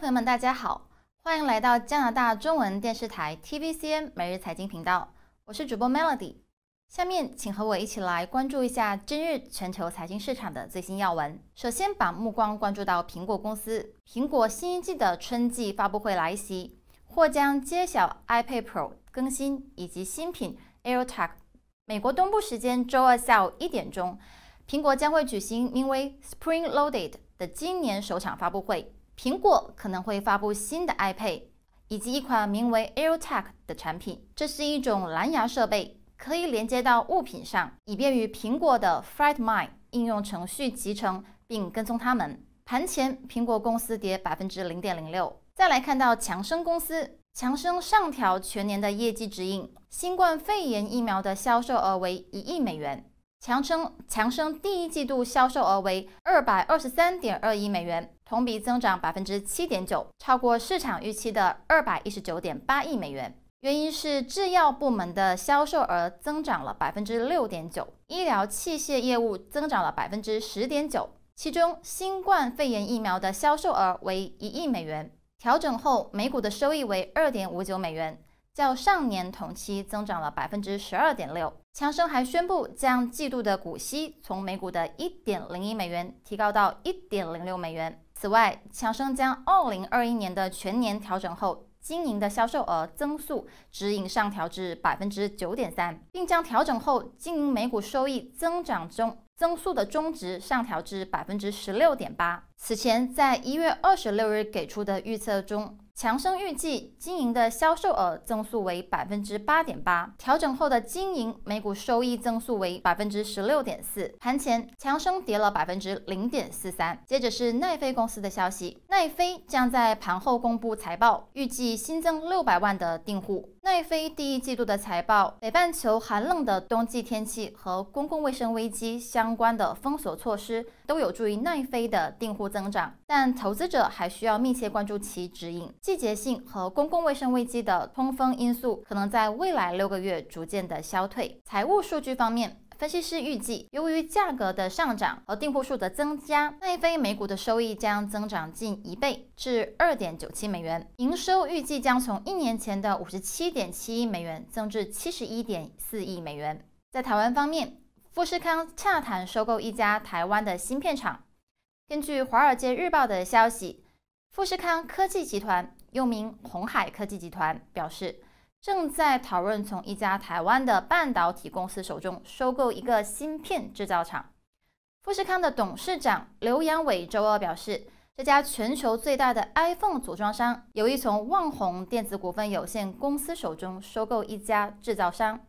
朋友们，大家好，欢迎来到加拿大中文电视台 TVCN 每日财经频道，我是主播 Melody。下面，请和我一起来关注一下今日全球财经市场的最新要闻。首先，把目光关注到苹果公司。苹果新一季的春季发布会来袭，或将揭晓 iPad Pro 更新以及新品 AirTag。美国东部时间周二下午一点钟，苹果将会举行名为 “Spring Loaded” 的今年首场发布会。苹果可能会发布新的 iPad，以及一款名为 AirTag 的产品。这是一种蓝牙设备，可以连接到物品上，以便于苹果的 f r i e d m d 应用程序集成并跟踪它们。盘前，苹果公司跌百分之零点零六。再来看到强生公司，强生上调全年的业绩指引，新冠肺炎疫苗的销售额为一亿美元。强生强生第一季度销售额为二百二十三点二亿美元，同比增长百分之七点九，超过市场预期的二百一十九点八亿美元。原因是制药部门的销售额增长了百分之六点九，医疗器械业务增长了百分之十点九。其中，新冠肺炎疫苗的销售额为一亿美元。调整后，每股的收益为二点五九美元。较上年同期增长了百分之十二点六。强生还宣布，将季度的股息从每股的一点零一美元提高到一点零六美元。此外，强生将二零二一年的全年调整后经营的销售额增速指引上调至百分之九点三，并将调整后经营每股收益增长中增速的中值上调至百分之十六点八。此前，在一月二十六日给出的预测中。强生预计经营的销售额增速为百分之八点八，调整后的经营每股收益增速为百分之十六点四。盘前，强生跌了百分之零点四三。接着是奈飞公司的消息，奈飞将在盘后公布财报，预计新增六百万的订户。奈飞第一季度的财报，北半球寒冷的冬季天气和公共卫生危机相关的封锁措施都有助于奈飞的订户增长，但投资者还需要密切关注其指引。季节性和公共卫生危机的通风因素可能在未来六个月逐渐的消退。财务数据方面。分析师预计，由于价格的上涨和订户数的增加，奈飞每股的收益将增长近一倍，至二点九七美元。营收预计将从一年前的五十七点七亿美元增至七十一点四亿美元。在台湾方面，富士康洽谈收购一家台湾的芯片厂。根据《华尔街日报》的消息，富士康科技集团（又名红海科技集团）表示。正在讨论从一家台湾的半导体公司手中收购一个芯片制造厂。富士康的董事长刘扬伟周二表示，这家全球最大的 iPhone 组装商有意从旺宏电子股份有限公司手中收购一家制造商。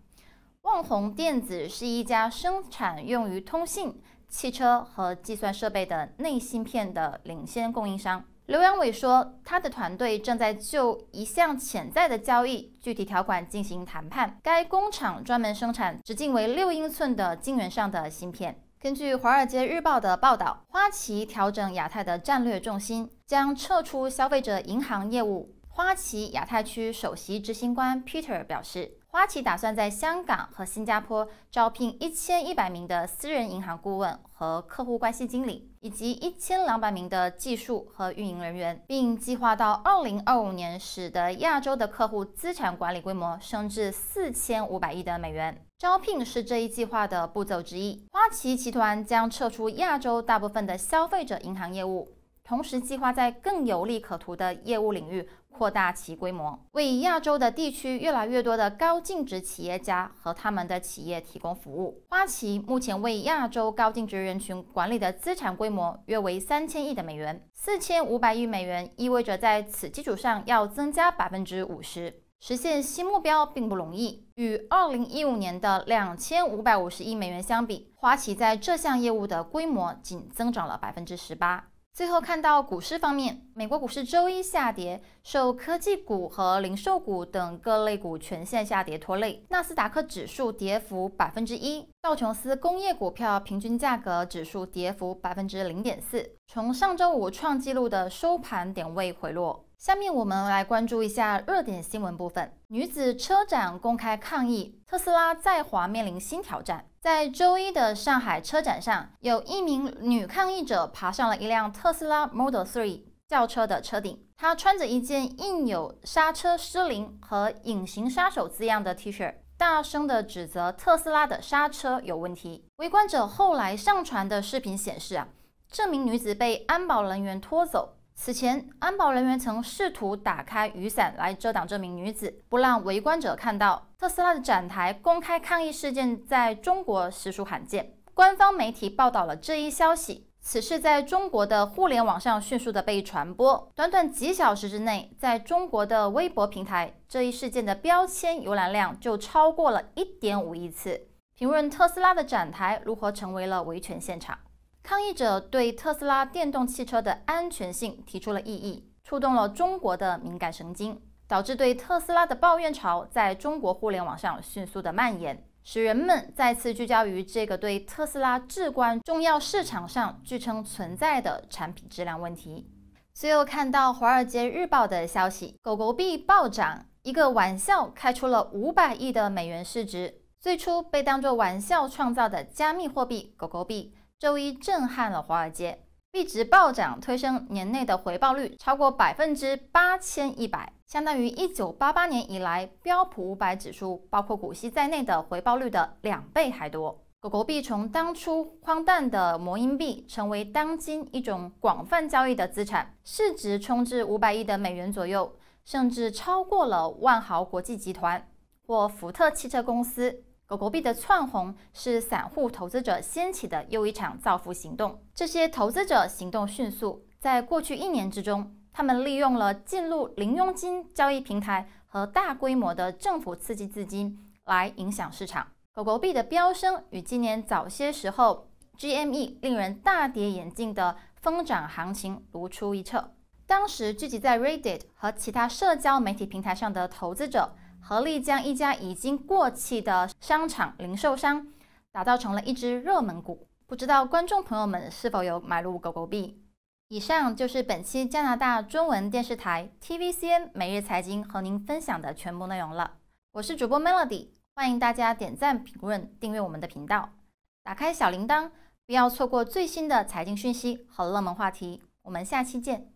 旺宏电子是一家生产用于通信、汽车和计算设备的内芯片的领先供应商。刘阳伟说，他的团队正在就一项潜在的交易具体条款进行谈判。该工厂专门生产直径为六英寸的晶圆上的芯片。根据《华尔街日报》的报道，花旗调整亚太的战略重心，将撤出消费者银行业务。花旗亚太区首席执行官 Peter 表示。花旗打算在香港和新加坡招聘一千一百名的私人银行顾问和客户关系经理，以及一千两百名的技术和运营人员，并计划到二零二五年使得亚洲的客户资产管理规模升至四千五百亿的美元。招聘是这一计划的步骤之一。花旗集团将撤出亚洲大部分的消费者银行业务，同时计划在更有利可图的业务领域。扩大其规模，为亚洲的地区越来越多的高净值企业家和他们的企业提供服务。花旗目前为亚洲高净值人群管理的资产规模约为三千亿的美元，四千五百亿美元，意味着在此基础上要增加百分之五十，实现新目标并不容易。与二零一五年的两千五百五十亿美元相比，花旗在这项业务的规模仅增长了百分之十八。最后看到股市方面，美国股市周一下跌，受科技股和零售股等各类股全线下跌拖累，纳斯达克指数跌幅百分之一，道琼斯工业股票平均价格指数跌幅百分之零点四，从上周五创纪录的收盘点位回落。下面我们来关注一下热点新闻部分，女子车展公开抗议，特斯拉在华面临新挑战。在周一的上海车展上，有一名女抗议者爬上了一辆特斯拉 Model 3轿车的车顶。她穿着一件印有“刹车失灵”和“隐形杀手”字样的 T 恤，大声地指责特斯拉的刹车有问题。围观者后来上传的视频显示，啊，这名女子被安保人员拖走。此前，安保人员曾试图打开雨伞来遮挡这名女子，不让围观者看到特斯拉的展台。公开抗议事件在中国实属罕见。官方媒体报道了这一消息，此事在中国的互联网上迅速的被传播。短短几小时之内，在中国的微博平台，这一事件的标签浏览量就超过了一点五亿次。评论特斯拉的展台如何成为了维权现场。抗议者对特斯拉电动汽车的安全性提出了异议，触动了中国的敏感神经，导致对特斯拉的抱怨潮在中国互联网上迅速的蔓延，使人们再次聚焦于这个对特斯拉至关重要市场上据称存在的产品质量问题。最后，看到《华尔街日报》的消息，狗狗币暴涨，一个玩笑开出了五百亿的美元市值。最初被当做玩笑创造的加密货币狗狗币。周一震撼了华尔街，币值暴涨，推升年内的回报率超过百分之八千一百，相当于一九八八年以来标普五百指数包括股息在内的回报率的两倍还多。狗狗币从当初荒诞的“魔音币”成为当今一种广泛交易的资产，市值冲至五百亿的美元左右，甚至超过了万豪国际集团或福特汽车公司。狗狗币的窜红是散户投资者掀起的又一场造富行动。这些投资者行动迅速，在过去一年之中，他们利用了进入零佣金交易平台和大规模的政府刺激资金来影响市场。狗狗币的飙升与今年早些时候 GME 令人大跌眼镜的疯涨行情如出一辙。当时聚集在 Reddit 和其他社交媒体平台上的投资者。合力将一家已经过气的商场零售商打造成了一只热门股。不知道观众朋友们是否有买入狗狗币？以上就是本期加拿大中文电视台 TVCN 每日财经和您分享的全部内容了。我是主播 Melody，欢迎大家点赞、评论、订阅我们的频道，打开小铃铛，不要错过最新的财经讯息和热门话题。我们下期见。